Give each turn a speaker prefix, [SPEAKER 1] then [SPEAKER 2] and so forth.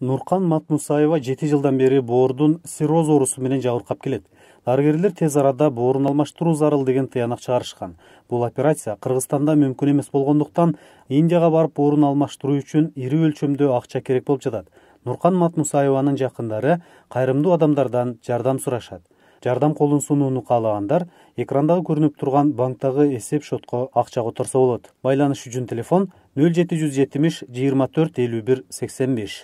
[SPEAKER 1] нуркан матмусаева жети жылдан бери боордун сироз оорусу менен жабыркап келет дарыгерлер тез арада боорун алмаштыруу зарыл деген тыянак чыгарышкан бул операция кыргызстанда мүмкүн эмес болгондуктан индияга барып боорун алмаштыруу үчүн ири өлчөмдө акча керек болуп жатат нуркан матмусаеванын жакындары кайрымдуу адамдардан жардам сурашат жардам колун сунууну каалагандар экрандагы көрүнүп турган банктагы эсеп шотко акча которсо болот байланыш үчүн телефон нөл жети жүз жетимиш жыйырма төрт элүү бир сексен беш